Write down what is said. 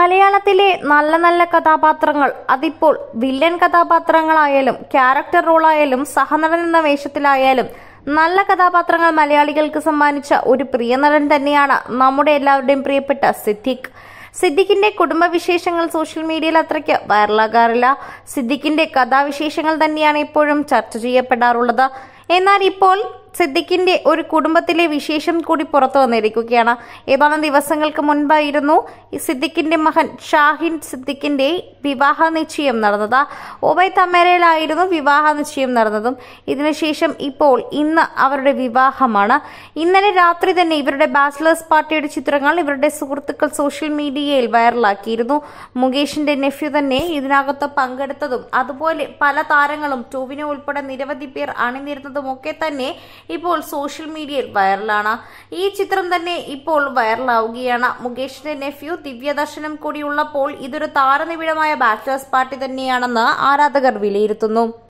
മലയാളത്തിലെ നല്ല നല്ല കഥാപാത്രങ്ങൾ അതിപ്പോൾ വില്ലൻ കഥാപാത്രങ്ങളായാലും ക്യാരക്ടർ റോളായാലും സഹനടൻ എന്ന വേഷത്തിലായാലും നല്ല കഥാപാത്രങ്ങൾ മലയാളികൾക്ക് സമ്മാനിച്ച ഒരു പ്രിയ നടൻ തന്നെയാണ് നമ്മുടെ എല്ലാവരുടെയും പ്രിയപ്പെട്ട സിദ്ദിഖ് സിദ്ദിഖിന്റെ കുടുംബവിശേഷങ്ങൾ സോഷ്യൽ മീഡിയയിൽ അത്രയ്ക്ക് വൈറലാകാറില്ല സിദ്ദിഖിന്റെ കഥാവിശേഷങ്ങൾ തന്നെയാണ് ഇപ്പോഴും ചർച്ച ചെയ്യപ്പെടാറുള്ളത് എന്നാൽ ഇപ്പോൾ സിദ്ദിഖിന്റെ ഒരു കുടുംബത്തിലെ വിശേഷം കൂടി പുറത്തു വന്നിരിക്കുകയാണ് ഏതാനും ദിവസങ്ങൾക്ക് മുൻപായിരുന്നു സിദ്ദിഖിന്റെ മകൻ ഷാഹിൻ സിദ്ദിഖിന്റെ വിവാഹ നിശ്ചയം നടന്നത് ഒബൈ തമേരയിലായിരുന്നു വിവാഹ നിശ്ചയം നടന്നതും ഇതിനുശേഷം ഇപ്പോൾ ഇന്ന് അവരുടെ വിവാഹമാണ് ഇന്നലെ രാത്രി തന്നെ ഇവരുടെ ബാച്ചിലേഴ്സ് പാർട്ടിയുടെ ചിത്രങ്ങൾ ഇവരുടെ സുഹൃത്തുക്കൾ സോഷ്യൽ മീഡിയയിൽ വൈറലാക്കിയിരുന്നു മുകേഷിന്റെ നെഫ്യു തന്നെ ഇതിനകത്ത് പങ്കെടുത്തതും അതുപോലെ പല താരങ്ങളും ടൂവിനെ ഉൾപ്പെടെ നിരവധി പേർ അണിനിരുന്നതും ചെയ്യുന്നതുമൊക്കെ തന്നെ ഇപ്പോൾ സോഷ്യൽ മീഡിയയിൽ വൈറലാണ് ഈ ചിത്രം തന്നെ ഇപ്പോൾ വൈറലാവുകയാണ് മുകേഷിന്റെ നെഫ്യൂ ദിവ്യദർശനം കൂടിയുള്ളപ്പോൾ ഇതൊരു താരനിബിഡമായ ബാച്ചലേഴ്സ് പാർട്ടി തന്നെയാണെന്ന് ആരാധകർ വിലയിരുത്തുന്നു